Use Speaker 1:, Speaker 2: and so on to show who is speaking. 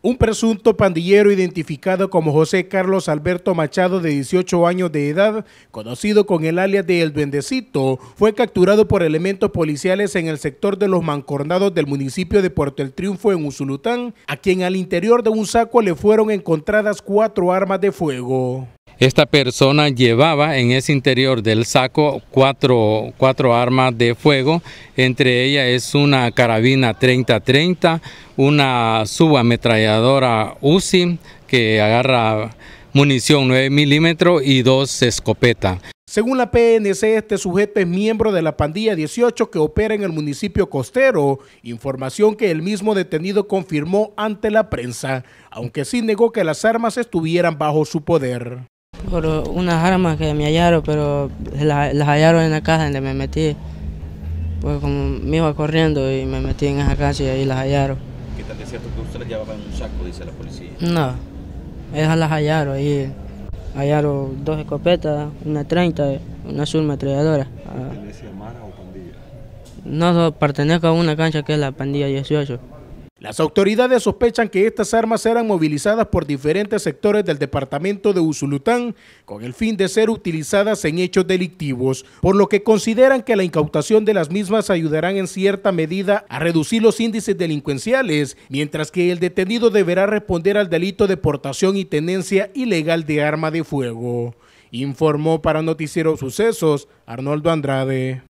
Speaker 1: Un presunto pandillero identificado como José Carlos Alberto Machado de 18 años de edad, conocido con el alias de El Duendecito, fue capturado por elementos policiales en el sector de los mancornados del municipio de Puerto El Triunfo en Usulután, a quien al interior de un saco le fueron encontradas cuatro armas de fuego.
Speaker 2: Esta persona llevaba en ese interior del saco cuatro, armas de fuego, entre ellas es una carabina 30-30, una subametralladora UCI que agarra munición 9 milímetros y dos escopetas.
Speaker 1: Según la PNC, este sujeto es miembro de la pandilla 18 que opera en el municipio costero, información que el mismo detenido confirmó ante la prensa, aunque sí negó que las armas estuvieran bajo su poder.
Speaker 3: Por unas armas que me hallaron, pero las, hallaron en la casa donde me metí. Pues como me iba corriendo y me metí en esa casa y ahí las hallaron. ¿Qué tal es cierto que
Speaker 2: usted las llevaba en un saco, dice la policía? No,
Speaker 3: esas las hallaron ahí. Hallaron dos escopetas, una 30 una surmetralladora. ¿Pertenece a o pandilla? No, pertenezco a una cancha que es la pandilla 18. Las autoridades
Speaker 1: sospechan que estas armas eran movilizadas por diferentes sectores del departamento de Usulután con el fin de ser utilizadas en hechos delictivos, por lo que consideran que la incautación de las mismas ayudarán en cierta medida a reducir los índices delincuenciales, mientras que el detenido deberá responder al delito de portación y tenencia ilegal de arma de fuego. Informó para Noticiero Sucesos Arnoldo Andrade.